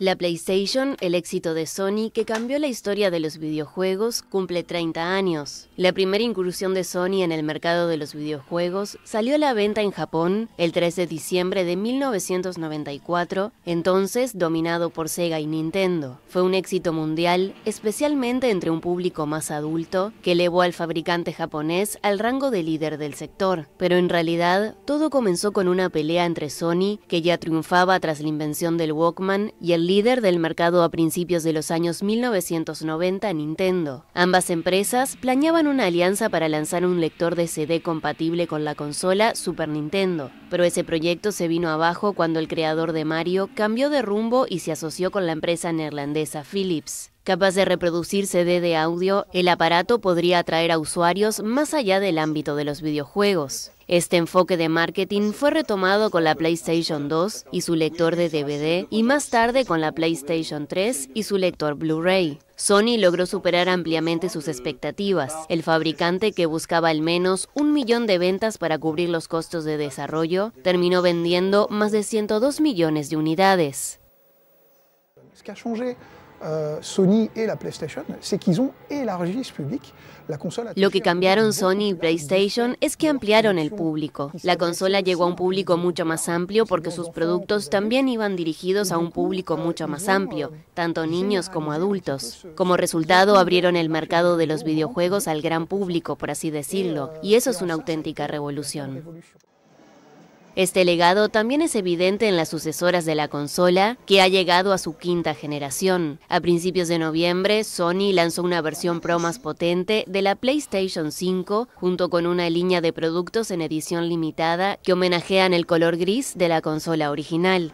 La PlayStation, el éxito de Sony que cambió la historia de los videojuegos, cumple 30 años. La primera incursión de Sony en el mercado de los videojuegos salió a la venta en Japón el 3 de diciembre de 1994, entonces dominado por Sega y Nintendo. Fue un éxito mundial, especialmente entre un público más adulto, que elevó al fabricante japonés al rango de líder del sector. Pero en realidad, todo comenzó con una pelea entre Sony, que ya triunfaba tras la invención del Walkman, y el líder del mercado a principios de los años 1990 Nintendo. Ambas empresas planeaban una alianza para lanzar un lector de CD compatible con la consola Super Nintendo, pero ese proyecto se vino abajo cuando el creador de Mario cambió de rumbo y se asoció con la empresa neerlandesa Philips. Capaz de reproducir CD de audio, el aparato podría atraer a usuarios más allá del ámbito de los videojuegos. Este enfoque de marketing fue retomado con la PlayStation 2 y su lector de DVD y más tarde con la PlayStation 3 y su lector Blu-ray. Sony logró superar ampliamente sus expectativas. El fabricante que buscaba al menos un millón de ventas para cubrir los costos de desarrollo terminó vendiendo más de 102 millones de unidades. Euh, Sony la Lo que cambiaron Sony y PlayStation es que ampliaron el público. La consola llegó a un público mucho más amplio porque sus productos también iban dirigidos a un público mucho más amplio, tanto niños como adultos. Como resultado, abrieron el mercado de los videojuegos al gran público, por así euh, decirlo, y eso es una auténtica revolución. Este legado también es evidente en las sucesoras de la consola, que ha llegado a su quinta generación. A principios de noviembre, Sony lanzó una versión pro más potente de la PlayStation 5, junto con una línea de productos en edición limitada que homenajean el color gris de la consola original.